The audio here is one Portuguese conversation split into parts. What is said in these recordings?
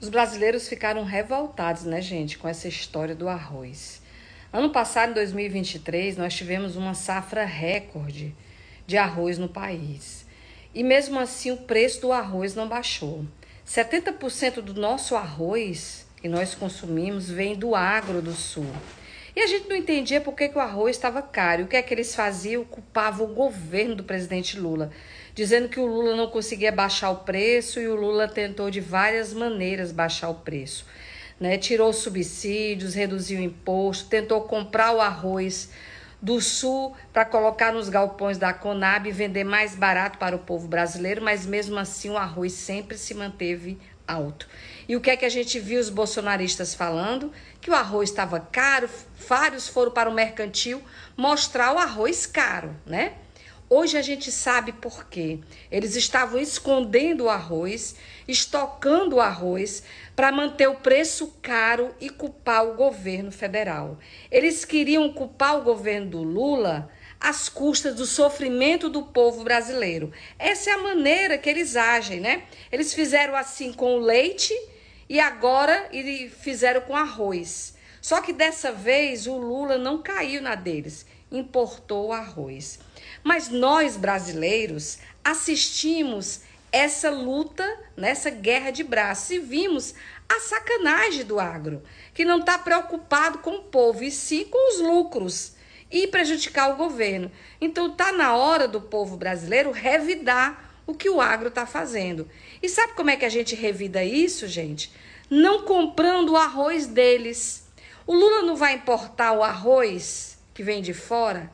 Os brasileiros ficaram revoltados, né, gente, com essa história do arroz. Ano passado, em 2023, nós tivemos uma safra recorde de arroz no país. E mesmo assim, o preço do arroz não baixou. 70% do nosso arroz que nós consumimos vem do agro do sul. E a gente não entendia por que, que o arroz estava caro. E o que é que eles faziam? Culpavam o governo do presidente Lula, dizendo que o Lula não conseguia baixar o preço e o Lula tentou de várias maneiras baixar o preço. Né? Tirou subsídios, reduziu o imposto, tentou comprar o arroz do Sul para colocar nos galpões da Conab e vender mais barato para o povo brasileiro, mas mesmo assim o arroz sempre se manteve alto. E o que é que a gente viu os bolsonaristas falando? Que o arroz estava caro, vários foram para o mercantil mostrar o arroz caro, né? Hoje a gente sabe por quê. Eles estavam escondendo o arroz, estocando o arroz para manter o preço caro e culpar o governo federal. Eles queriam culpar o governo do Lula às custas do sofrimento do povo brasileiro. Essa é a maneira que eles agem, né? Eles fizeram assim com o leite e agora fizeram com arroz. Só que dessa vez o Lula não caiu na deles, importou o arroz. Mas nós brasileiros assistimos essa luta, nessa guerra de braços e vimos a sacanagem do agro, que não está preocupado com o povo e sim com os lucros e prejudicar o governo. Então está na hora do povo brasileiro revidar o que o agro está fazendo. E sabe como é que a gente revida isso, gente? Não comprando o arroz deles. O Lula não vai importar o arroz que vem de fora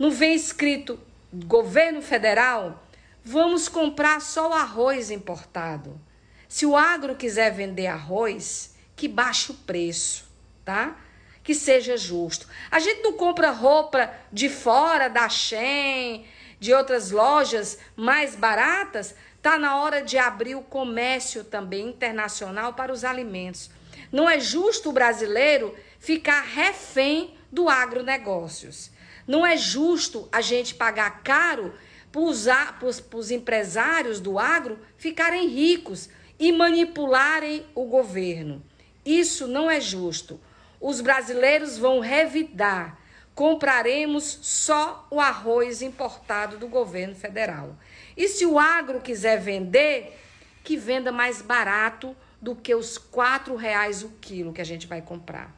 não vem escrito governo federal, vamos comprar só o arroz importado. Se o agro quiser vender arroz, que baixe o preço, tá? Que seja justo. A gente não compra roupa de fora da Shein, de outras lojas mais baratas. Tá na hora de abrir o comércio também internacional para os alimentos. Não é justo o brasileiro ficar refém do agronegócios. Não é justo a gente pagar caro para os empresários do agro ficarem ricos e manipularem o governo. Isso não é justo. Os brasileiros vão revidar. Compraremos só o arroz importado do governo federal. E se o agro quiser vender, que venda mais barato do que os R$ reais o quilo que a gente vai comprar.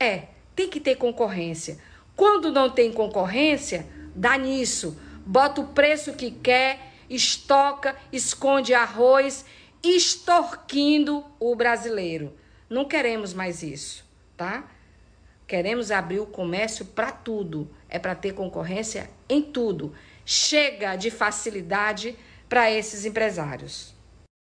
É, tem que ter concorrência. Quando não tem concorrência, dá nisso. Bota o preço que quer, estoca, esconde arroz, extorquindo o brasileiro. Não queremos mais isso, tá? Queremos abrir o comércio para tudo. É para ter concorrência em tudo. Chega de facilidade para esses empresários.